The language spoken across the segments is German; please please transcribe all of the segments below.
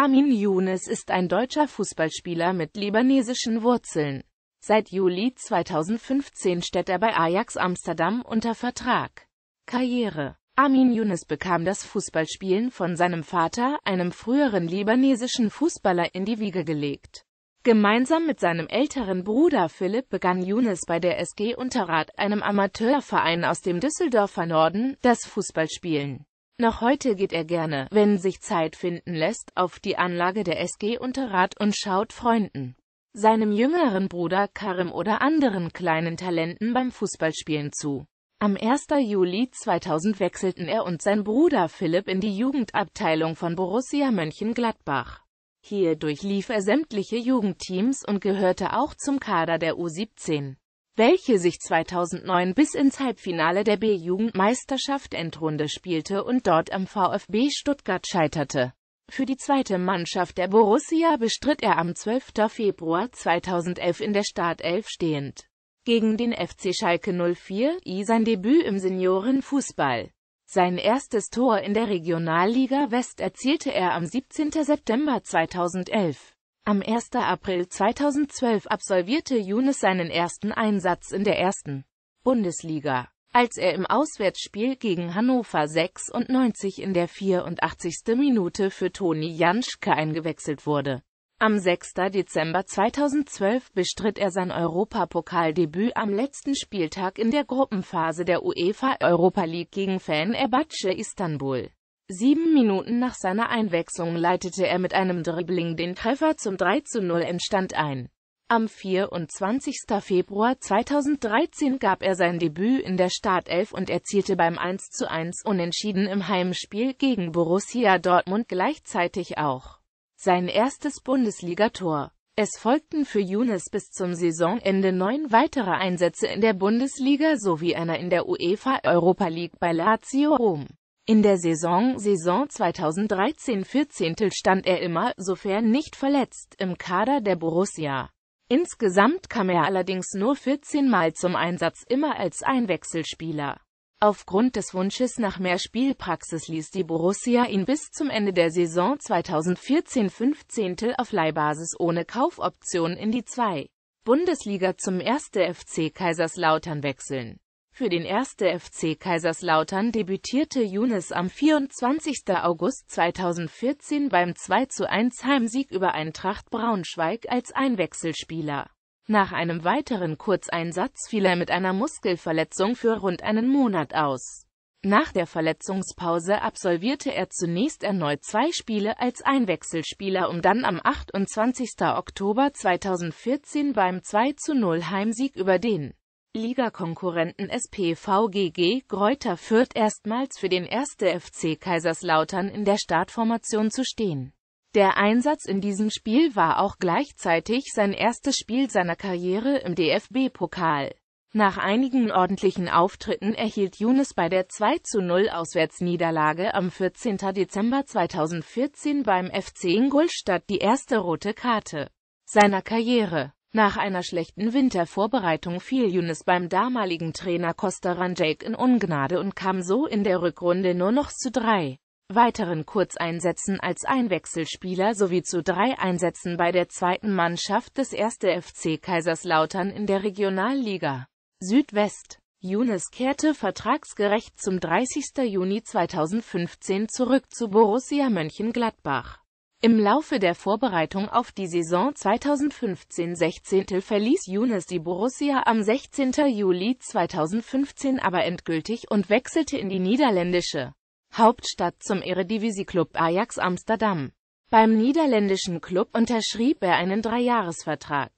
Amin Younes ist ein deutscher Fußballspieler mit libanesischen Wurzeln. Seit Juli 2015 steht er bei Ajax Amsterdam unter Vertrag. Karriere Amin Younes bekam das Fußballspielen von seinem Vater, einem früheren libanesischen Fußballer, in die Wiege gelegt. Gemeinsam mit seinem älteren Bruder Philipp begann Younes bei der SG Unterrad, einem Amateurverein aus dem Düsseldorfer Norden, das Fußballspielen. Noch heute geht er gerne, wenn sich Zeit finden lässt, auf die Anlage der SG Unterrad und schaut Freunden, seinem jüngeren Bruder Karim oder anderen kleinen Talenten beim Fußballspielen zu. Am 1. Juli 2000 wechselten er und sein Bruder Philipp in die Jugendabteilung von Borussia Mönchengladbach. Hier durchlief er sämtliche Jugendteams und gehörte auch zum Kader der U17 welche sich 2009 bis ins Halbfinale der B-Jugendmeisterschaft Endrunde spielte und dort am VfB Stuttgart scheiterte. Für die zweite Mannschaft der Borussia bestritt er am 12. Februar 2011 in der Startelf stehend gegen den FC Schalke 04, I sein Debüt im Seniorenfußball. Sein erstes Tor in der Regionalliga West erzielte er am 17. September 2011. Am 1. April 2012 absolvierte Younes seinen ersten Einsatz in der ersten Bundesliga, als er im Auswärtsspiel gegen Hannover 96 in der 84. Minute für Toni Janschke eingewechselt wurde. Am 6. Dezember 2012 bestritt er sein Europapokaldebüt am letzten Spieltag in der Gruppenphase der UEFA Europa League gegen Fan Erbatsche Istanbul. Sieben Minuten nach seiner Einwechslung leitete er mit einem Dribbling den Treffer zum 3 zu 0 entstand ein. Am 24. Februar 2013 gab er sein Debüt in der Startelf und erzielte beim 1 zu 1 Unentschieden im Heimspiel gegen Borussia Dortmund gleichzeitig auch sein erstes Bundesligator. Es folgten für Younes bis zum Saisonende neun weitere Einsätze in der Bundesliga sowie einer in der UEFA Europa League bei Lazio Rom. In der Saison Saison 2013-14 stand er immer, sofern nicht verletzt, im Kader der Borussia. Insgesamt kam er allerdings nur 14 Mal zum Einsatz, immer als Einwechselspieler. Aufgrund des Wunsches nach mehr Spielpraxis ließ die Borussia ihn bis zum Ende der Saison 2014-15 auf Leihbasis ohne Kaufoption in die 2. Bundesliga zum 1. FC Kaiserslautern wechseln. Für den 1. FC Kaiserslautern debütierte Younes am 24. August 2014 beim 2 zu 1 Heimsieg über Eintracht Braunschweig als Einwechselspieler. Nach einem weiteren Kurzeinsatz fiel er mit einer Muskelverletzung für rund einen Monat aus. Nach der Verletzungspause absolvierte er zunächst erneut zwei Spiele als Einwechselspieler, um dann am 28. Oktober 2014 beim 2 zu 0 Heimsieg über den Ligakonkurrenten SPVGG GG Greuther Fürth erstmals für den 1. FC Kaiserslautern in der Startformation zu stehen. Der Einsatz in diesem Spiel war auch gleichzeitig sein erstes Spiel seiner Karriere im DFB-Pokal. Nach einigen ordentlichen Auftritten erhielt Younes bei der 2-0 Auswärtsniederlage am 14. Dezember 2014 beim FC Ingolstadt die erste rote Karte seiner Karriere. Nach einer schlechten Wintervorbereitung fiel Younes beim damaligen Trainer Costa Ranjek in Ungnade und kam so in der Rückrunde nur noch zu drei weiteren Kurzeinsätzen als Einwechselspieler sowie zu drei Einsätzen bei der zweiten Mannschaft des 1. FC Kaiserslautern in der Regionalliga Südwest. Younes kehrte vertragsgerecht zum 30. Juni 2015 zurück zu Borussia Mönchengladbach. Im Laufe der Vorbereitung auf die Saison 2015-16 verließ Younes die Borussia am 16. Juli 2015 aber endgültig und wechselte in die niederländische Hauptstadt zum Eredivisie-Club Ajax Amsterdam. Beim niederländischen Club unterschrieb er einen Dreijahresvertrag.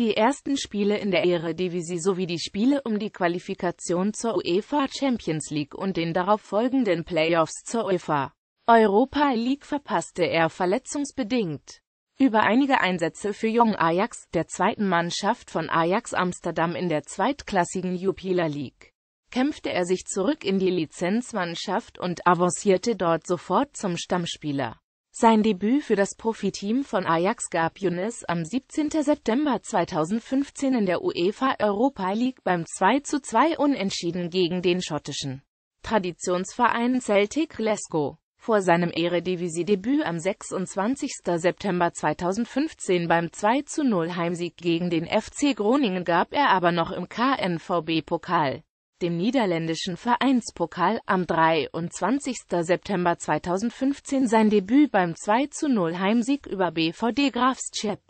Die ersten Spiele in der Eredivisie sowie die Spiele um die Qualifikation zur UEFA Champions League und den darauf folgenden Playoffs zur UEFA Europa League verpasste er verletzungsbedingt über einige Einsätze für Jong Ajax, der zweiten Mannschaft von Ajax Amsterdam in der zweitklassigen Jupiler League. Kämpfte er sich zurück in die Lizenzmannschaft und avancierte dort sofort zum Stammspieler. Sein Debüt für das Profiteam von Ajax gab Younes am 17. September 2015 in der UEFA Europa League beim 2 zu 2 Unentschieden gegen den schottischen Traditionsverein Celtic Glasgow. Vor seinem Eredivisie-Debüt am 26. September 2015 beim 2-0 Heimsieg gegen den FC Groningen gab er aber noch im KNVB-Pokal, dem niederländischen Vereinspokal, am 23. September 2015 sein Debüt beim 2-0 Heimsieg über BVD Grafschap.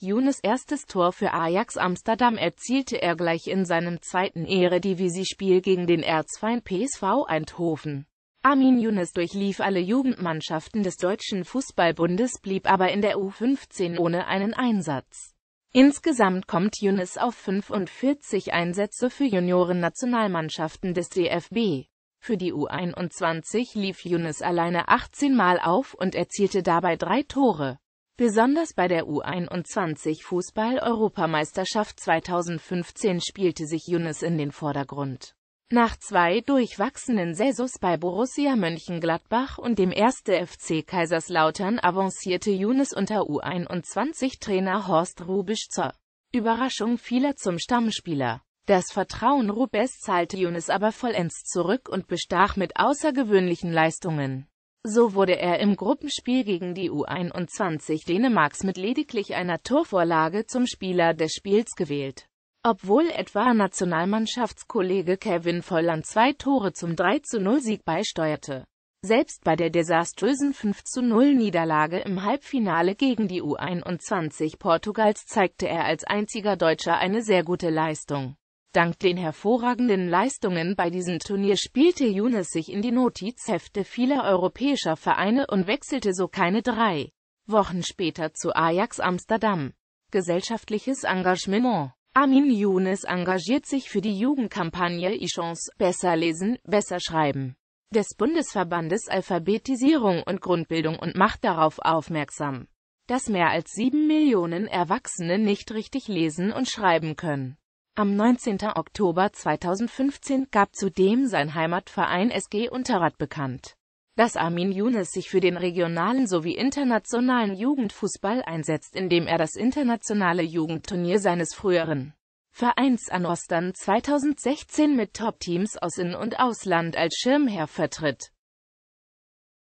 Younes erstes Tor für Ajax Amsterdam erzielte er gleich in seinem zweiten Eredivisie-Spiel gegen den Erzfeind PSV Eindhoven. Armin Younes durchlief alle Jugendmannschaften des Deutschen Fußballbundes, blieb aber in der U15 ohne einen Einsatz. Insgesamt kommt Younes auf 45 Einsätze für Junioren-Nationalmannschaften des DFB. Für die U21 lief Younes alleine 18 Mal auf und erzielte dabei drei Tore. Besonders bei der U21 Fußball-Europameisterschaft 2015 spielte sich Younes in den Vordergrund. Nach zwei durchwachsenen Saisons bei Borussia Mönchengladbach und dem 1. FC Kaiserslautern avancierte Younes unter U21-Trainer Horst Rubisch zur Überraschung vieler zum Stammspieler. Das Vertrauen Rubes zahlte Younes aber vollends zurück und bestach mit außergewöhnlichen Leistungen. So wurde er im Gruppenspiel gegen die U21 Dänemarks mit lediglich einer Torvorlage zum Spieler des Spiels gewählt. Obwohl etwa Nationalmannschaftskollege Kevin Volland zwei Tore zum 3-0-Sieg beisteuerte. Selbst bei der desaströsen 5-0-Niederlage im Halbfinale gegen die U21 Portugals zeigte er als einziger Deutscher eine sehr gute Leistung. Dank den hervorragenden Leistungen bei diesem Turnier spielte Younes sich in die Notizhefte vieler europäischer Vereine und wechselte so keine drei Wochen später zu Ajax Amsterdam. Gesellschaftliches Engagement Amin Younes engagiert sich für die Jugendkampagne iChance – Besser lesen, besser schreiben des Bundesverbandes Alphabetisierung und Grundbildung und macht darauf aufmerksam, dass mehr als sieben Millionen Erwachsene nicht richtig lesen und schreiben können. Am 19. Oktober 2015 gab zudem sein Heimatverein SG Unterrad bekannt dass Armin Younes sich für den regionalen sowie internationalen Jugendfußball einsetzt, indem er das internationale Jugendturnier seines früheren Vereins an Ostern 2016 mit Top-Teams aus In- und Ausland als Schirmherr vertritt.